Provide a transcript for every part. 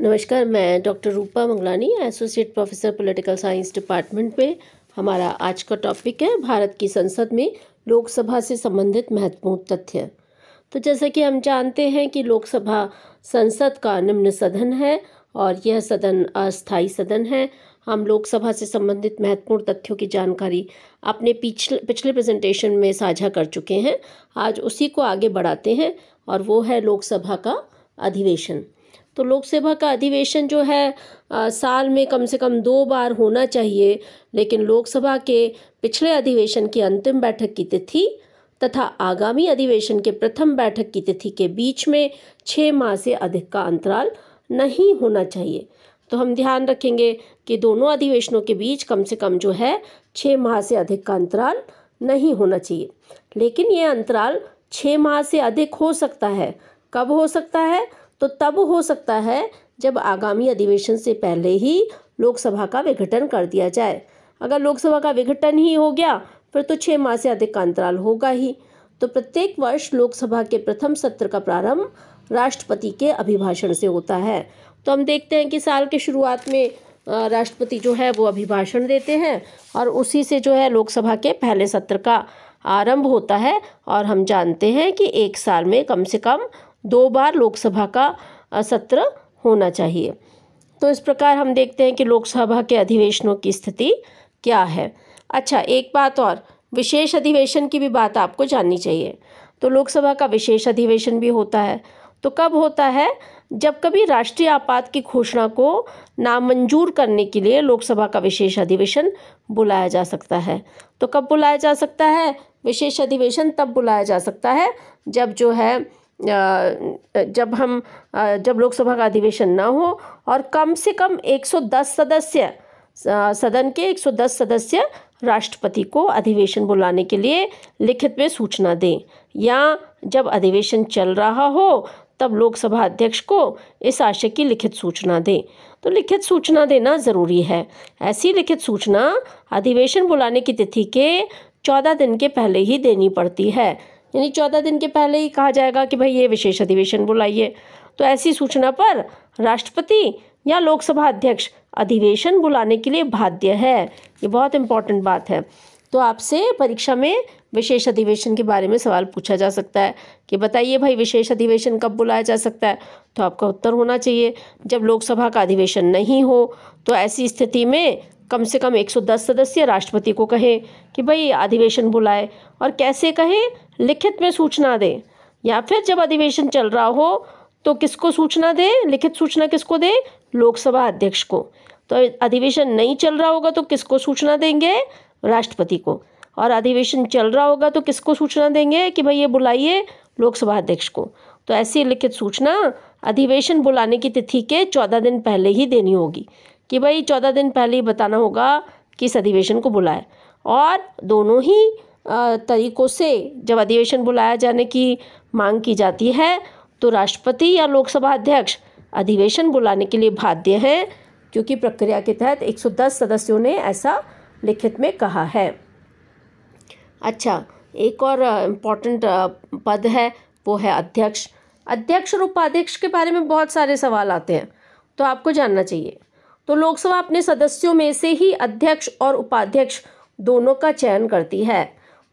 नमस्कार मैं doctor Rupa Manglani associate professor political science department में हमारा आज का टॉपिक है भारत की संसद में लोकसभा से संबंधित महत्वपूर्ण तथ्य तो जैसा कि हम जानते हैं कि लोकसभा संसद का निम्न सदन है और यह सदन अस्थायी सदन है हम लोकसभा से संबंधित महत्वपूर्ण तथ्यों की जानकारी अपने पिछले पिछले प्रेजेंटेशन में साझा कर चुके हैं आज उसी को आगे बढ़ाते हैं और वो है लोकसभा का अधिवेशन तो लोकसभा का अधिवेशन जो है आ, साल में कम से कम दो बार होना चाहिए लेकिन लोकसभा के पिछले अधिवेशन की अंतिम बैठक की तिथि तथा आगामी अधिवेशन के प्रथम बैठक की तिथि के बीच में छः माह से अधिक का अंतराल नहीं होना चाहिए तो हम ध्यान रखेंगे कि दोनों अधिवेशनों के बीच कम से कम जो है छः माह से अधिक का अंतराल नहीं होना चाहिए लेकिन ये अंतराल छः माह से अधिक हो सकता है कब हो सकता है तो तब हो सकता है जब आगामी अधिवेशन से पहले ही लोकसभा का विघटन कर दिया जाए अगर लोकसभा का विघटन ही हो गया फिर तो छः माह से अधिक का अंतराल होगा ही तो प्रत्येक वर्ष लोकसभा के प्रथम सत्र का प्रारंभ राष्ट्रपति के अभिभाषण से होता है तो हम देखते हैं कि साल के शुरुआत में राष्ट्रपति जो है वो अभिभाषण देते हैं और उसी से जो है लोकसभा के पहले सत्र का आरंभ होता है और हम जानते हैं कि एक साल में कम से कम दो बार लोकसभा का सत्र होना चाहिए तो इस प्रकार हम देखते हैं कि लोकसभा के अधिवेशनों की स्थिति क्या है अच्छा एक बात और विशेष अधिवेशन की भी बात आपको जाननी चाहिए तो लोकसभा का विशेष अधिवेशन भी होता है तो कब होता है जब कभी राष्ट्रीय आपात की घोषणा को नामंजूर करने के लिए लोकसभा का विशेष अधिवेशन बुलाया जा सकता है तो कब बुलाया जा सकता है विशेष अधिवेशन तब बुलाया जा सकता है जब जो है जब हम जब लोकसभा का अधिवेशन ना हो और कम से कम 110 सदस्य सदन के 110 सदस्य राष्ट्रपति को अधिवेशन बुलाने के लिए लिखित में सूचना दें या जब अधिवेशन चल रहा हो तब लोकसभा अध्यक्ष को इस आशय की लिखित सूचना दें तो लिखित सूचना देना ज़रूरी है ऐसी लिखित सूचना अधिवेशन बुलाने की तिथि के चौदह दिन के पहले ही देनी पड़ती है यानी चौदह दिन के पहले ही कहा जाएगा कि भाई ये विशेष अधिवेशन बुलाइए तो ऐसी सूचना पर राष्ट्रपति या लोकसभा अध्यक्ष अधिवेशन बुलाने के लिए बाध्य है ये बहुत इंपॉर्टेंट बात है तो आपसे परीक्षा में विशेष अधिवेशन के बारे में सवाल पूछा जा सकता है कि बताइए भाई विशेष अधिवेशन कब बुलाया जा सकता है तो आपका उत्तर होना चाहिए जब लोकसभा का अधिवेशन नहीं हो तो ऐसी स्थिति में कम से कम 110 सदस्य राष्ट्रपति को कहे कि भाई अधिवेशन बुलाए और कैसे कहे लिखित में सूचना दे या फिर जब अधिवेशन चल रहा हो तो किसको सूचना दे लिखित सूचना किसको दे लोकसभा अध्यक्ष को तो अधिवेशन नहीं चल रहा होगा तो किसको सूचना देंगे राष्ट्रपति को और अधिवेशन चल रहा होगा तो किसको सूचना देंगे कि भाई ये बुलाइए लोकसभा अध्यक्ष को तो ऐसी लिखित सूचना अधिवेशन बुलाने की तिथि के चौदह दिन पहले ही देनी होगी कि भाई चौदह दिन पहले ही बताना होगा कि इस अधिवेशन को बुलाए और दोनों ही तरीक़ों से जब अधिवेशन बुलाया जाने की मांग की जाती है तो राष्ट्रपति या लोकसभा अध्यक्ष अधिवेशन बुलाने के लिए बाध्य हैं क्योंकि प्रक्रिया के तहत 110 सदस्यों ने ऐसा लिखित में कहा है अच्छा एक और इम्पॉर्टेंट पद है वो है अध्यक्ष अध्यक्ष और उपाध्यक्ष के बारे में बहुत सारे सवाल आते हैं तो आपको जानना चाहिए तो लोकसभा अपने सदस्यों में से ही अध्यक्ष और उपाध्यक्ष दोनों का चयन करती है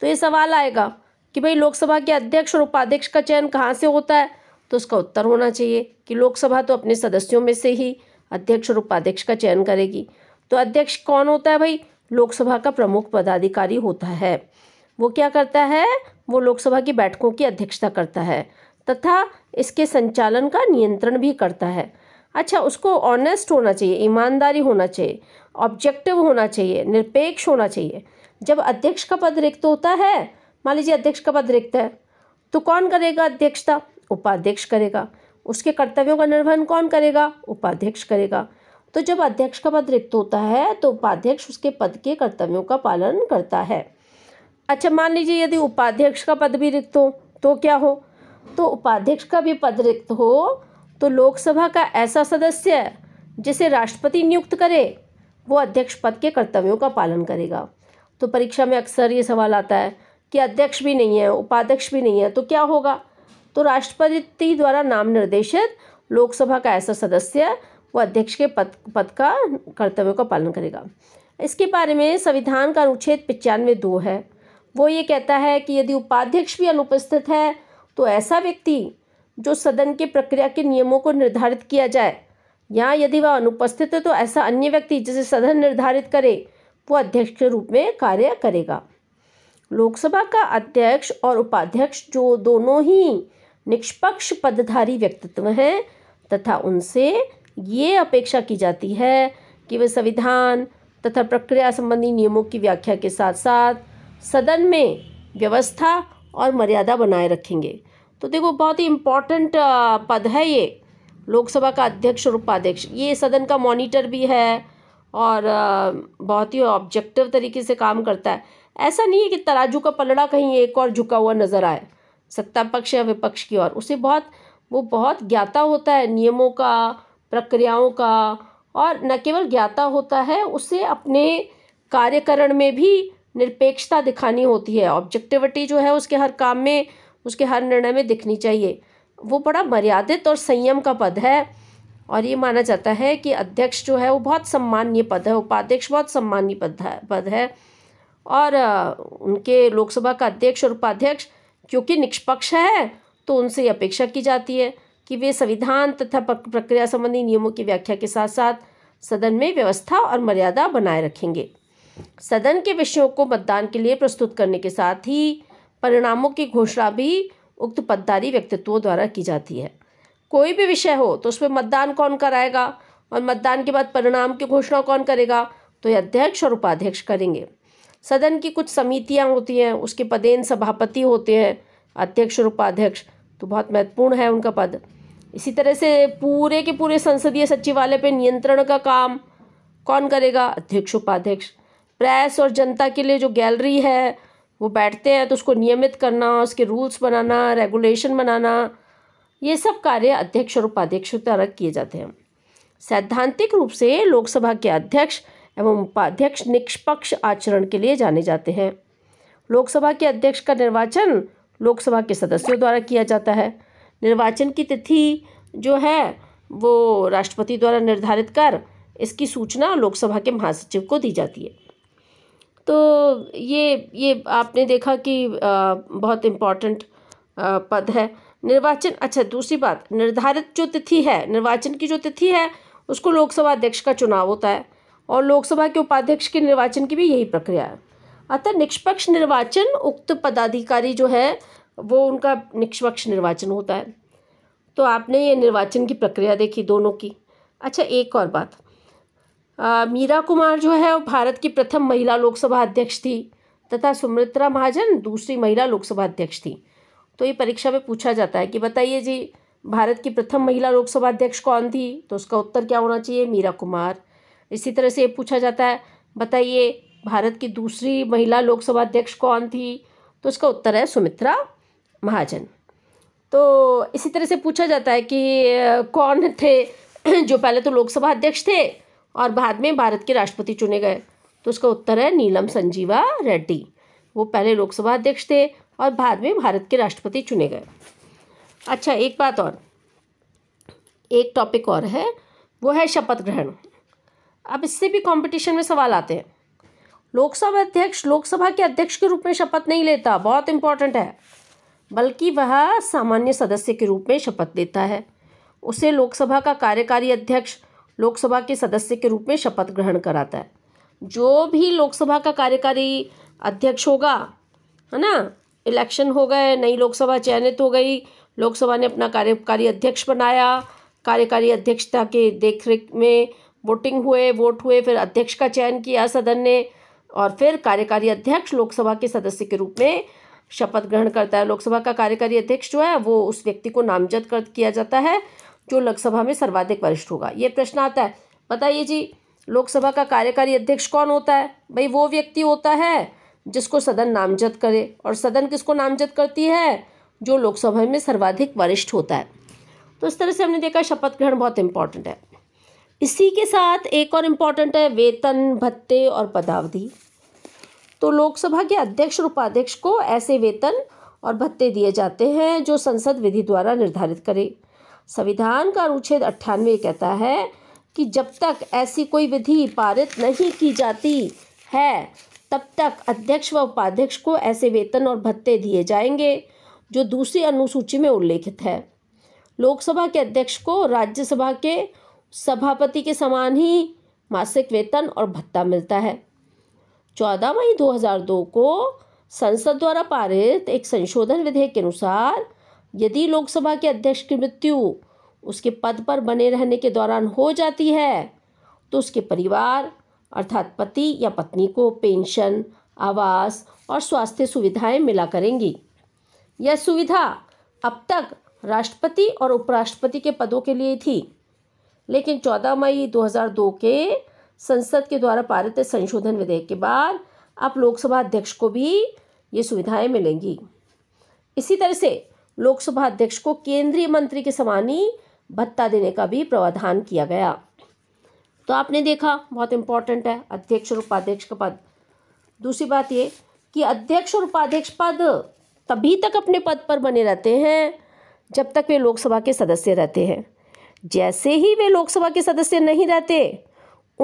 तो ये सवाल आएगा कि भाई लोकसभा के अध्यक्ष और उपाध्यक्ष का चयन कहाँ से होता है तो उसका उत्तर होना चाहिए कि लोकसभा तो अपने सदस्यों में से ही अध्यक्ष और उपाध्यक्ष का चयन करेगी तो अध्यक्ष कौन होता है भाई लोकसभा का प्रमुख पदाधिकारी होता है वो क्या करता है वो लोकसभा की बैठकों की अध्यक्षता करता है तथा इसके संचालन का नियंत्रण भी करता है अच्छा उसको ऑनेस्ट होना चाहिए ईमानदारी होना चाहिए ऑब्जेक्टिव होना चाहिए निरपेक्ष होना चाहिए जब अध्यक्ष का पद रिक्त होता है मान लीजिए अध्यक्ष का पद रिक्त है तो कौन करेगा अध्यक्षता उपाध्यक्ष करेगा उसके कर्तव्यों का निर्वहन कौन करेगा उपाध्यक्ष करेगा तो जब अध्यक्ष का पद रिक्त होता है तो उपाध्यक्ष उसके पद के कर्तव्यों का पालन करता है अच्छा मान लीजिए यदि उपाध्यक्ष का पद भी रिक्त हो तो क्या हो तो उपाध्यक्ष का भी पद रिक्त हो तो लोकसभा का ऐसा सदस्य जिसे राष्ट्रपति नियुक्त करे वो अध्यक्ष पद के कर्तव्यों का पालन करेगा तो परीक्षा में अक्सर ये सवाल आता है कि अध्यक्ष भी नहीं है उपाध्यक्ष भी नहीं है तो क्या होगा तो राष्ट्रपति द्वारा नाम निर्देशित लोकसभा का ऐसा सदस्य वो अध्यक्ष के पद पद का कर्तव्यों का पालन करेगा इसके बारे में संविधान का अनुच्छेद पचानवे दो है वो ये कहता है कि यदि उपाध्यक्ष भी अनुपस्थित है तो ऐसा व्यक्ति जो सदन के प्रक्रिया के नियमों को निर्धारित किया जाए यहाँ यदि वह अनुपस्थित है तो ऐसा अन्य व्यक्ति जिसे सदन निर्धारित करे वो अध्यक्ष के रूप में कार्य करेगा लोकसभा का अध्यक्ष और उपाध्यक्ष जो दोनों ही निष्पक्ष पदधारी व्यक्तित्व हैं तथा उनसे ये अपेक्षा की जाती है कि वे संविधान तथा प्रक्रिया संबंधी नियमों की व्याख्या के साथ साथ सदन में व्यवस्था और मर्यादा बनाए रखेंगे तो देखो बहुत ही इम्पॉर्टेंट पद है ये लोकसभा का अध्यक्ष और उपाध्यक्ष ये सदन का मॉनिटर भी है और बहुत ही ऑब्जेक्टिव तरीके से काम करता है ऐसा नहीं है कि तराजू का पलड़ा कहीं एक और झुका हुआ नज़र आए सत्ता पक्ष या विपक्ष की ओर उसे बहुत वो बहुत ज्ञाता होता है नियमों का प्रक्रियाओं का और न केवल ज्ञाता होता है उसे अपने कार्यकरण में भी निरपेक्षता दिखानी होती है ऑब्जेक्टिविटी जो है उसके हर काम में उसके हर निर्णय में दिखनी चाहिए वो बड़ा मर्यादित और संयम का पद है और ये माना जाता है कि अध्यक्ष जो है वो बहुत सम्मान्य पद है उपाध्यक्ष बहुत सम्मान्य पद है पद है और उनके लोकसभा का अध्यक्ष और उपाध्यक्ष क्योंकि निष्पक्ष है तो उनसे ये अपेक्षा की जाती है कि वे संविधान तथा प्रक्रिया संबंधी नियमों की व्याख्या के साथ साथ सदन में व्यवस्था और मर्यादा बनाए रखेंगे सदन के विषयों को मतदान के लिए प्रस्तुत करने के साथ ही परिणामों की घोषणा भी उक्त पदधारी व्यक्तित्वों द्वारा की जाती है कोई भी विषय हो तो उसमें मतदान कौन कराएगा और मतदान के बाद परिणाम की घोषणा कौन करेगा तो ये अध्यक्ष और उपाध्यक्ष करेंगे सदन की कुछ समितियाँ होती हैं उसके पदेन सभापति होते हैं अध्यक्ष और उपाध्यक्ष तो बहुत महत्वपूर्ण है उनका पद इसी तरह से पूरे के पूरे संसदीय सचिवालय पर नियंत्रण का काम कौन करेगा अध्यक्ष उपाध्यक्ष प्रेस और जनता के लिए जो गैलरी है वो बैठते हैं तो उसको नियमित करना उसके रूल्स बनाना रेगुलेशन बनाना ये सब कार्य अध्यक्ष और उपाध्यक्ष द्वारा किए जाते हैं सैद्धांतिक रूप से लोकसभा के अध्यक्ष एवं उपाध्यक्ष निष्पक्ष आचरण के लिए जाने जाते हैं लोकसभा के अध्यक्ष का निर्वाचन लोकसभा के सदस्यों द्वारा किया जाता है निर्वाचन की तिथि जो है वो राष्ट्रपति द्वारा निर्धारित कर इसकी सूचना लोकसभा के महासचिव को दी जाती है तो ये ये आपने देखा कि बहुत इम्पॉर्टेंट पद है निर्वाचन अच्छा दूसरी बात निर्धारित जो तिथि है निर्वाचन की जो तिथि है उसको लोकसभा अध्यक्ष का चुनाव होता है और लोकसभा के उपाध्यक्ष के निर्वाचन की भी यही प्रक्रिया है अतः निष्पक्ष निर्वाचन उक्त पदाधिकारी जो है वो उनका निष्पक्ष निर्वाचन होता है तो आपने ये निर्वाचन की प्रक्रिया देखी दोनों की अच्छा एक और बात मीरा कुमार जो है भारत की प्रथम महिला लोकसभा अध्यक्ष थी तथा सुमित्रा महाजन दूसरी महिला लोकसभा अध्यक्ष थी तो ये परीक्षा में पूछा जाता है कि बताइए जी भारत की प्रथम महिला लोकसभा अध्यक्ष कौन थी तो उसका उत्तर क्या होना चाहिए मीरा कुमार इसी तरह से ये पूछा जाता है बताइए भारत की दूसरी महिला लोकसभा अध्यक्ष कौन थी तो उसका उत्तर है सुमित्रा महाजन तो इसी तरह से पूछा जाता है कि कौन थे जो पहले तो लोकसभा अध्यक्ष थे और बाद में भारत के राष्ट्रपति चुने गए तो उसका उत्तर है नीलम संजीवा रेड्डी वो पहले लोकसभा अध्यक्ष थे और बाद में भारत के राष्ट्रपति चुने गए अच्छा एक बात और एक टॉपिक और है वो है शपथ ग्रहण अब इससे भी कंपटीशन में सवाल आते हैं लोकसभा अध्यक्ष लोकसभा के अध्यक्ष के रूप में शपथ नहीं लेता बहुत इंपॉर्टेंट है बल्कि वह सामान्य सदस्य के रूप में शपथ लेता है उसे लोकसभा का कार्यकारी अध्यक्ष लोकसभा के सदस्य के रूप में शपथ ग्रहण कराता है जो भी लोकसभा का कार्यकारी अध्यक्ष होगा है ना इलेक्शन हो गए नई लोकसभा चयनित हो गई लोकसभा ने अपना कार्यकारी अध्यक्ष बनाया कार्यकारी अध्यक्षता के देख में वोटिंग हुए वोट हुए फिर अध्यक्ष का चयन किया सदन ने और फिर कार्यकारी अध्यक्ष लोकसभा के सदस्य के रूप में शपथ ग्रहण करता है लोकसभा का कार्यकारी अध्यक्ष जो है वो उस व्यक्ति को नामजद कर किया जाता है जो लोकसभा में सर्वाधिक वरिष्ठ होगा ये प्रश्न आता है बताइए जी लोकसभा का कार्यकारी अध्यक्ष कौन होता है भाई वो व्यक्ति होता है जिसको सदन नामजद करे और सदन किसको नामजद करती है जो लोकसभा में सर्वाधिक वरिष्ठ होता है तो इस तरह से हमने देखा शपथ ग्रहण बहुत इम्पॉर्टेंट है इसी के साथ एक और इम्पॉर्टेंट है वेतन भत्ते और पदावधि तो लोकसभा के अध्यक्ष और उपाध्यक्ष को ऐसे वेतन और भत्ते दिए जाते हैं जो संसद विधि द्वारा निर्धारित करे संविधान का अनुच्छेद अट्ठानवे कहता है कि जब तक ऐसी कोई विधि पारित नहीं की जाती है तब तक अध्यक्ष व उपाध्यक्ष को ऐसे वेतन और भत्ते दिए जाएंगे जो दूसरी अनुसूची में उल्लेखित है लोकसभा के अध्यक्ष को राज्यसभा के सभापति के समान ही मासिक वेतन और भत्ता मिलता है चौदह मई 2002 को संसद द्वारा पारित एक संशोधन विधेयक के अनुसार यदि लोकसभा के अध्यक्ष की मृत्यु उसके पद पर बने रहने के दौरान हो जाती है तो उसके परिवार अर्थात पति या पत्नी को पेंशन आवास और स्वास्थ्य सुविधाएं मिला करेंगी यह सुविधा अब तक राष्ट्रपति और उपराष्ट्रपति के पदों के लिए थी लेकिन 14 मई 2002 के संसद के द्वारा पारित संशोधन विधेयक के बाद अब लोकसभा अध्यक्ष को भी ये सुविधाएं मिलेंगी इसी तरह से लोकसभा अध्यक्ष को केंद्रीय मंत्री के समानी भत्ता देने का भी प्रावधान किया गया तो आपने देखा बहुत इंपॉर्टेंट है अध्यक्ष और उपाध्यक्ष का पद दूसरी बात ये कि अध्यक्ष और उपाध्यक्ष पद तभी तक अपने पद पर बने रहते हैं जब तक वे लोकसभा के सदस्य रहते हैं जैसे ही वे लोकसभा के सदस्य नहीं रहते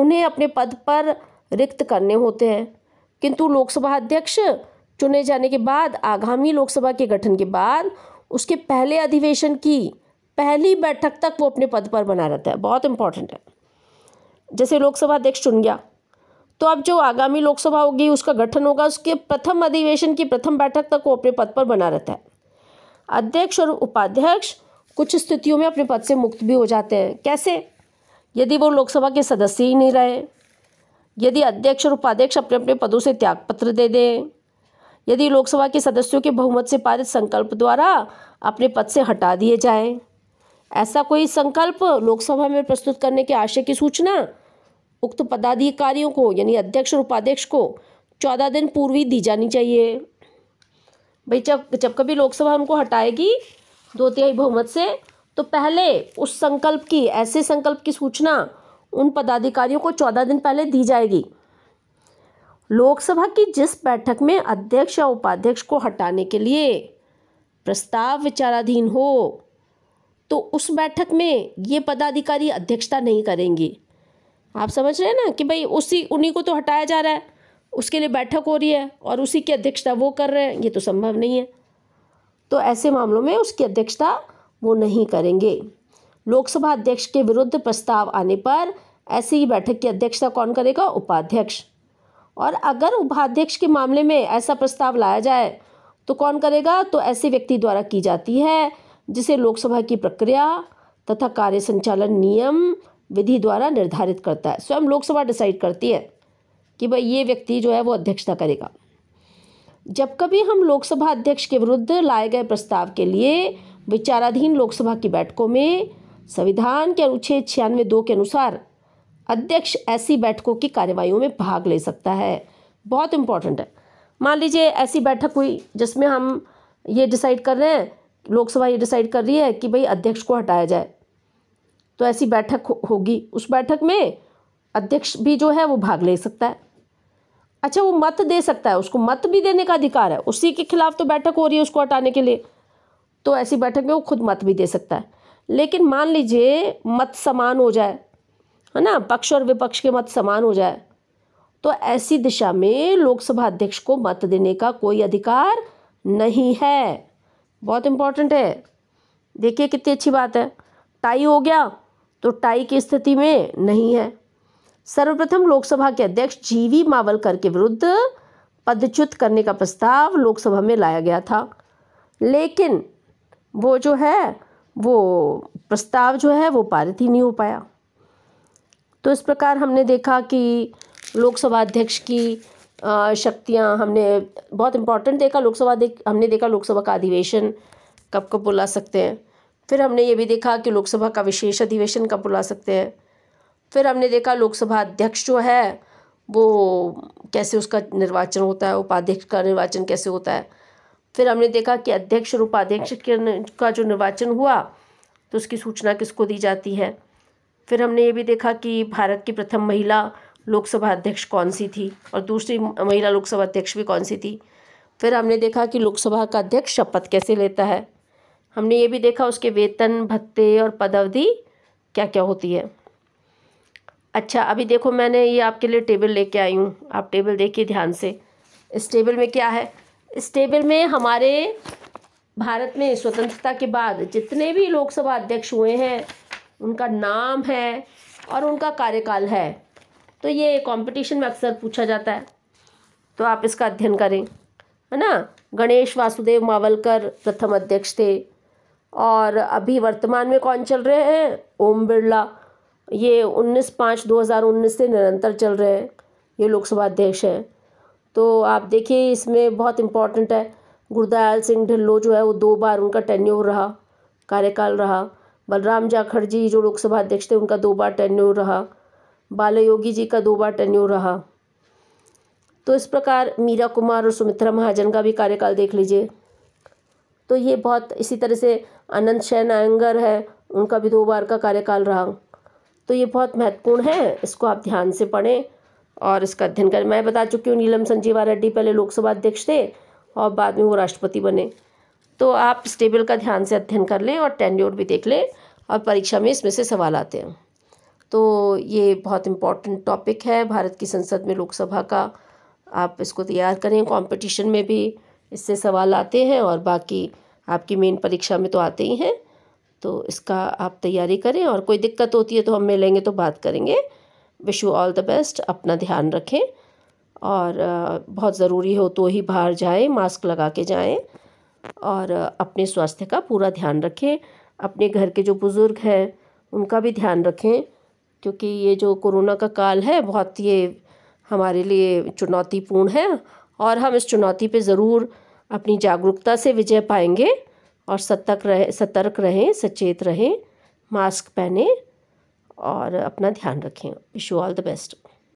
उन्हें अपने पद पर रिक्त करने होते हैं किंतु लोकसभा अध्यक्ष चुने जाने के बाद आगामी लोकसभा के गठन के बाद उसके पहले अधिवेशन की पहली बैठक तक वो अपने पद पर बना रहता है बहुत इंपॉर्टेंट है जैसे लोकसभा अध्यक्ष चुन गया तो अब जो आगामी लोकसभा होगी उसका गठन होगा उसके प्रथम अधिवेशन की प्रथम बैठक तक वो अपने पद पर बना रहता है अध्यक्ष और उपाध्यक्ष कुछ स्थितियों में अपने पद से मुक्त भी हो जाते हैं कैसे यदि वो लोकसभा के सदस्य ही नहीं रहे यदि अध्यक्ष और उपाध्यक्ष अपने अपने पदों से त्यागपत्र दे दें यदि लोकसभा के सदस्यों के बहुमत से पारित संकल्प द्वारा अपने पद से हटा दिए जाए ऐसा कोई संकल्प लोकसभा में प्रस्तुत करने के आशय की सूचना उक्त पदाधिकारियों को यानी अध्यक्ष और उपाध्यक्ष को चौदह दिन पूर्व ही दी जानी चाहिए भाई जब जब कभी लोकसभा उनको हटाएगी दो तिहाई बहुमत से तो पहले उस संकल्प की ऐसे संकल्प की सूचना उन पदाधिकारियों को चौदह दिन पहले दी जाएगी लोकसभा की जिस बैठक में अध्यक्ष या उपाध्यक्ष को हटाने के लिए प्रस्ताव विचाराधीन हो तो उस बैठक में ये पदाधिकारी अध्यक्षता नहीं करेंगी आप समझ रहे हैं ना कि भाई उसी उन्हीं को तो हटाया जा रहा है उसके लिए बैठक हो रही है और उसी की अध्यक्षता वो कर रहे हैं ये तो संभव नहीं है तो ऐसे मामलों में उसकी अध्यक्षता वो नहीं करेंगे लोकसभा अध्यक्ष के विरुद्ध प्रस्ताव आने पर ऐसी बैठक की अध्यक्षता कौन करेगा उपाध्यक्ष और अगर उपाध्यक्ष के मामले में ऐसा प्रस्ताव लाया जाए तो कौन करेगा तो ऐसे व्यक्ति द्वारा की जाती है जिसे लोकसभा की प्रक्रिया तथा कार्य संचालन नियम विधि द्वारा निर्धारित करता है स्वयं लोकसभा डिसाइड करती है कि भाई ये व्यक्ति जो है वो अध्यक्षता करेगा जब कभी हम लोकसभा अध्यक्ष के विरुद्ध लाए गए प्रस्ताव के लिए विचाराधीन लोकसभा की बैठकों में संविधान के अनुच्छेद छियानवे दो के अनुसार अध्यक्ष ऐसी बैठकों की कार्यवाही में भाग ले सकता है बहुत इंपॉर्टेंट है मान लीजिए ऐसी बैठक हुई जिसमें हम ये डिसाइड कर रहे हैं लोकसभा ये डिसाइड कर रही है कि भाई अध्यक्ष को हटाया जाए तो ऐसी बैठक हो, होगी उस बैठक में अध्यक्ष भी जो है वो भाग ले सकता है अच्छा वो मत दे सकता है उसको मत भी देने का अधिकार है उसी के खिलाफ तो बैठक हो रही है उसको हटाने के लिए तो ऐसी बैठक में वो खुद मत भी दे सकता है लेकिन मान लीजिए मत समान हो जाए है ना पक्ष और विपक्ष के मत समान हो जाए तो ऐसी दिशा में लोकसभा अध्यक्ष को मत देने का कोई अधिकार नहीं है बहुत इम्पॉर्टेंट है देखिए कितनी अच्छी बात है टाई हो गया तो टाई की स्थिति में नहीं है सर्वप्रथम लोकसभा के अध्यक्ष जीवी मावलकर के विरुद्ध पदच्युत करने का प्रस्ताव लोकसभा में लाया गया था लेकिन वो जो है वो प्रस्ताव जो है वो पारित ही नहीं हो पाया तो इस प्रकार हमने देखा कि लोकसभा अध्यक्ष की शक्तियाँ हमने बहुत इम्पोर्टेंट देखा लोकसभा देख हमने देखा लोकसभा का अधिवेशन कब कब बुला सकते हैं फिर हमने ये भी देखा कि लोकसभा का विशेष अधिवेशन कब बुला सकते हैं फिर हमने देखा लोकसभा अध्यक्ष जो है वो कैसे उसका निर्वाचन होता है उपाध्यक्ष का निर्वाचन कैसे होता है फिर हमने देखा कि अध्यक्ष और उपाध्यक्ष का जो निर्वाचन हुआ तो उसकी सूचना किसको दी जाती है फिर हमने ये भी देखा कि भारत की प्रथम महिला लोकसभा अध्यक्ष कौन सी थी और दूसरी महिला लोकसभा अध्यक्ष भी कौन सी थी फिर हमने देखा कि लोकसभा का अध्यक्ष शपथ कैसे लेता है हमने ये भी देखा उसके वेतन भत्ते और पदावधि क्या क्या होती है अच्छा अभी देखो मैंने ये आपके लिए टेबल लेके आई हूँ आप टेबल देखिए ध्यान से इस टेबल में क्या है इस टेबल में हमारे भारत में स्वतंत्रता के बाद जितने भी लोकसभा अध्यक्ष हुए हैं उनका नाम है और उनका कार्यकाल है तो ये कंपटीशन में अक्सर पूछा जाता है तो आप इसका अध्ययन करें है ना गणेश वासुदेव मावलकर प्रथम अध्यक्ष थे और अभी वर्तमान में कौन चल रहे हैं ओम बिरला ये उन्नीस पाँच दो हज़ार उन्नीस से निरंतर चल रहे हैं ये लोकसभा अध्यक्ष हैं तो आप देखिए इसमें बहुत इम्पोर्टेंट है गुरदयाल सिंह ढिल्लो जो है वो दो बार उनका टेन्यूर रहा कार्यकाल रहा बलराम जाखड़ जी जो लोकसभा अध्यक्ष थे उनका दो बार टेन्यू रहा बाल योगी जी का दो बार टेन्यू रहा तो इस प्रकार मीरा कुमार और सुमित्रा महाजन का भी कार्यकाल देख लीजिए तो ये बहुत इसी तरह से अनंत शैन आयंगर है उनका भी दो बार का कार्यकाल रहा तो ये बहुत महत्वपूर्ण है इसको आप ध्यान से पढ़ें और इसका अध्ययन करें मैं बता चुकी हूँ नीलम संजीवा रेड्डी पहले लोकसभा अध्यक्ष थे और बाद में वो राष्ट्रपति बने तो आप इस टेबल का ध्यान से अध्ययन कर लें और टेन्योर भी देख लें और परीक्षा में इसमें से सवाल आते हैं तो ये बहुत इम्पॉर्टेंट टॉपिक है भारत की संसद में लोकसभा का आप इसको तैयार करें कंपटीशन में भी इससे सवाल आते हैं और बाकी आपकी मेन परीक्षा में तो आते ही हैं तो इसका आप तैयारी करें और कोई दिक्कत होती है तो हम मिलेंगे तो बात करेंगे wish you all the best अपना ध्यान रखें और बहुत ज़रूरी हो तो ही बाहर जाएं मास्क लगा के जाएं और अपने स्वास्थ्य का पूरा ध्यान रखें अपने घर के जो बुज़ुर्ग हैं उनका भी ध्यान रखें क्योंकि ये जो कोरोना का काल है बहुत ये हमारे लिए चुनौतीपूर्ण है और हम इस चुनौती पे ज़रूर अपनी जागरूकता से विजय पाएंगे और सतर्क रह सतर्क रहें सचेत रहें मास्क पहने और अपना ध्यान रखें wish you all the best